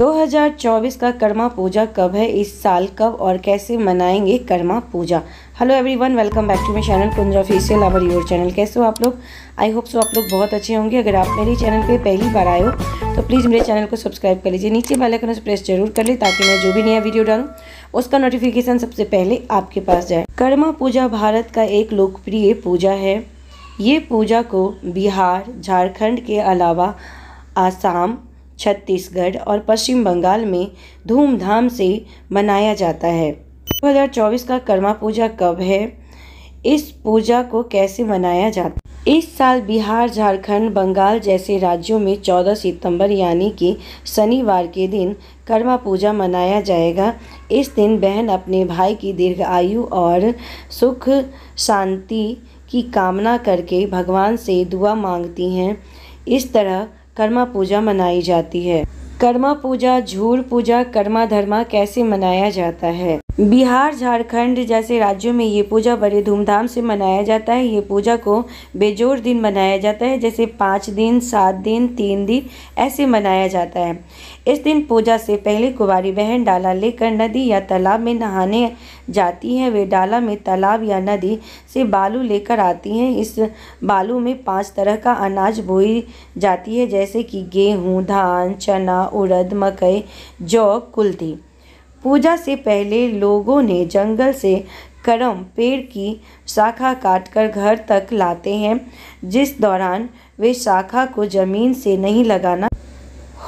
2024 का कर्मा पूजा कब है इस साल कब और कैसे मनाएंगे Karma Puja hello everyone welcome back to my channel Kundra official our your channel कैसे हो आप लोग आई होप सो आप लोग बहुत अच्छे होंगे अगर आप मेरे चैनल पे पहली बार आए हो तो प्लीज़ मेरे चैनल को सब्सक्राइब कर लीजिए नीचे वाले से प्रेस जरूर कर लें ताकि मैं जो भी नया वीडियो डालूँ उसका नोटिफिकेशन सबसे पहले आपके पास जाए कर्मा पूजा भारत का एक लोकप्रिय पूजा है ये पूजा को बिहार झारखंड के अलावा आसाम छत्तीसगढ़ और पश्चिम बंगाल में धूमधाम से मनाया जाता है 2024 का कर्मा पूजा कब है इस पूजा को कैसे मनाया जाता इस साल बिहार झारखंड बंगाल जैसे राज्यों में 14 सितंबर यानी कि शनिवार के दिन कर्मा पूजा मनाया जाएगा इस दिन बहन अपने भाई की दीर्घ आयु और सुख शांति की कामना करके भगवान से दुआ मांगती हैं इस तरह कर्मा पूजा मनाई जाती है कर्मा पूजा झूर पूजा कर्मा धर्मा कैसे मनाया जाता है बिहार झारखंड जैसे राज्यों में ये पूजा बड़े धूमधाम से मनाया जाता है ये पूजा को बेजोड़ दिन मनाया जाता है जैसे पाँच दिन सात दिन तीन दिन ऐसे मनाया जाता है इस दिन पूजा से पहले कुंवारी बहन डाला लेकर नदी या तालाब में नहाने जाती हैं वे डाला में तालाब या नदी से बालू लेकर आती हैं इस बालू में पाँच तरह का अनाज बोई जाती है जैसे कि गेहूँ धान चना उड़द मकई जौ कुल्थी पूजा से पहले लोगों ने जंगल से करम पेड़ की शाखा काटकर घर तक लाते हैं जिस दौरान वे शाखा को ज़मीन से नहीं लगाना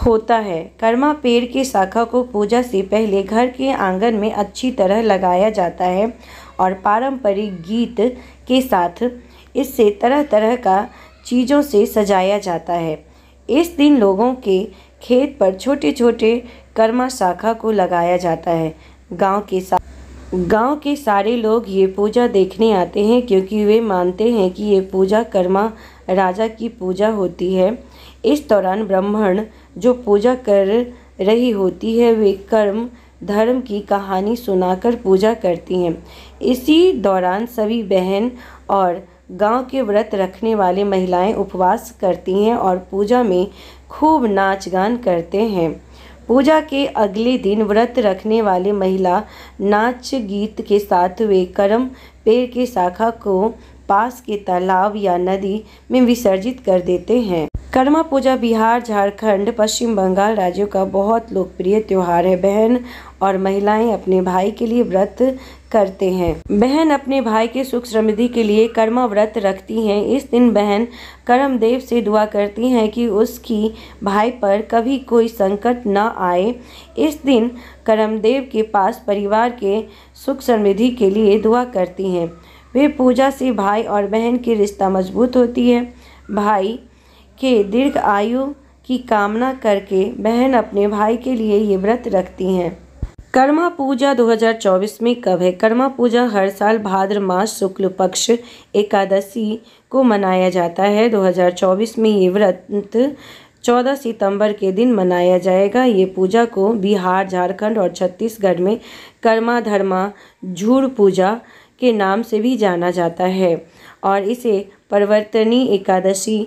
होता है कर्मा पेड़ की शाखा को पूजा से पहले घर के आंगन में अच्छी तरह लगाया जाता है और पारंपरिक गीत के साथ इससे तरह तरह का चीज़ों से सजाया जाता है इस दिन लोगों के खेत पर छोटे छोटे कर्मा शाखा को लगाया जाता है गांव के सा गांव के सारे लोग ये पूजा देखने आते हैं क्योंकि वे मानते हैं कि ये पूजा कर्मा राजा की पूजा होती है इस दौरान ब्राह्मण जो पूजा कर रही होती है वे कर्म धर्म की कहानी सुनाकर पूजा करती हैं इसी दौरान सभी बहन और गांव के व्रत रखने वाले महिलाएं उपवास करती हैं और पूजा में खूब नाच गान करते हैं पूजा के अगले दिन व्रत रखने वाली महिला नाच गीत के साथ वे कर्म पेड़ के शाखा को पास के तालाब या नदी में विसर्जित कर देते हैं कर्मा पूजा बिहार झारखंड पश्चिम बंगाल राज्यों का बहुत लोकप्रिय त्यौहार है बहन और महिलाएं अपने भाई के लिए व्रत करते हैं बहन अपने भाई के सुख समृद्धि के लिए कर्मा व्रत रखती हैं इस दिन बहन कर्मदेव से दुआ करती हैं कि उसकी भाई पर कभी कोई संकट न आए इस दिन कर्मदेव के पास परिवार के सुख समृद्धि के लिए दुआ करती हैं वे पूजा से भाई और बहन की रिश्ता मजबूत होती है भाई के दीर्घ आयु की कामना करके बहन अपने भाई के लिए ये व्रत रखती हैं कर्मा पूजा 2024 में कब है कर्मा पूजा हर साल भाद्र मास शुक्ल पक्ष एकादशी को मनाया जाता है 2024 में ये व्रत 14 सितंबर के दिन मनाया जाएगा ये पूजा को बिहार झारखंड और छत्तीसगढ़ में कर्मा धर्मा झूड़ पूजा के नाम से भी जाना जाता है और इसे परिवर्तनी एकादशी